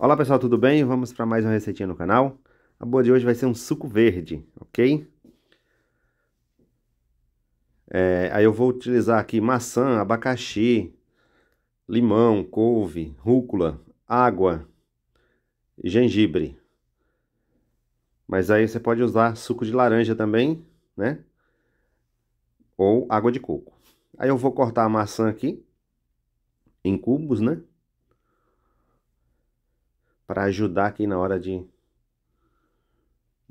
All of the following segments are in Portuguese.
Olá pessoal, tudo bem? Vamos para mais uma receitinha no canal. A boa de hoje vai ser um suco verde, ok? É, aí eu vou utilizar aqui maçã, abacaxi, limão, couve, rúcula, água e gengibre. Mas aí você pode usar suco de laranja também, né? Ou água de coco. Aí eu vou cortar a maçã aqui em cubos, né? para ajudar aqui na hora de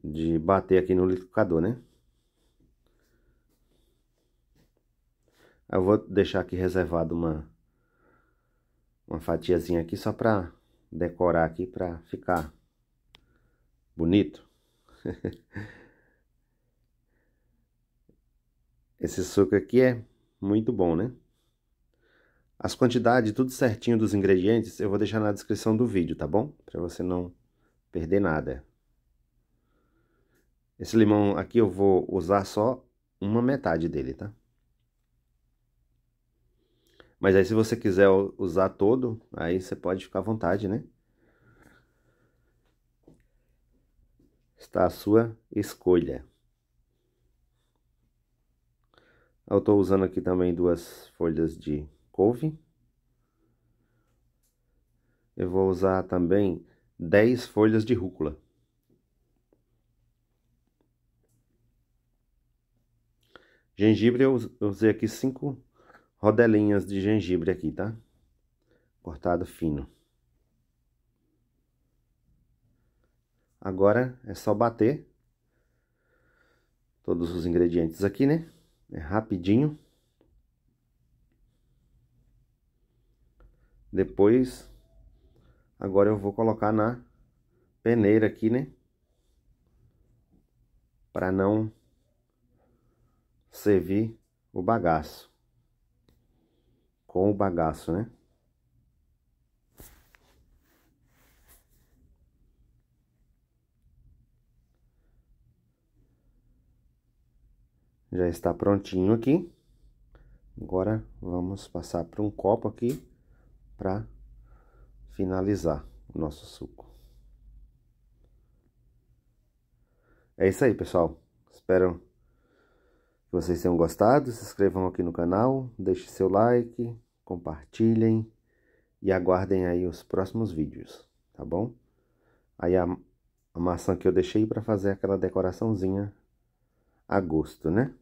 de bater aqui no liquidificador, né? Eu vou deixar aqui reservado uma uma fatiazinha aqui só para decorar aqui para ficar bonito. Esse suco aqui é muito bom, né? As quantidades, tudo certinho dos ingredientes, eu vou deixar na descrição do vídeo, tá bom? Para você não perder nada. Esse limão aqui eu vou usar só uma metade dele, tá? Mas aí se você quiser usar todo, aí você pode ficar à vontade, né? Está a sua escolha. Eu estou usando aqui também duas folhas de couve. Eu vou usar também 10 folhas de rúcula. Gengibre eu usei aqui 5 rodelinhas de gengibre aqui, tá? Cortado fino. Agora é só bater todos os ingredientes aqui, né? É rapidinho. Depois, agora eu vou colocar na peneira aqui, né? Para não servir o bagaço. Com o bagaço, né? Já está prontinho aqui. Agora vamos passar para um copo aqui para finalizar o nosso suco. É isso aí, pessoal. Espero que vocês tenham gostado. Se inscrevam aqui no canal, deixem seu like, compartilhem e aguardem aí os próximos vídeos, tá bom? Aí a, a maçã que eu deixei para fazer aquela decoraçãozinha a gosto, né?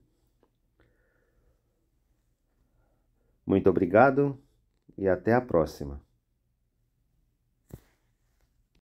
Muito obrigado e até a próxima.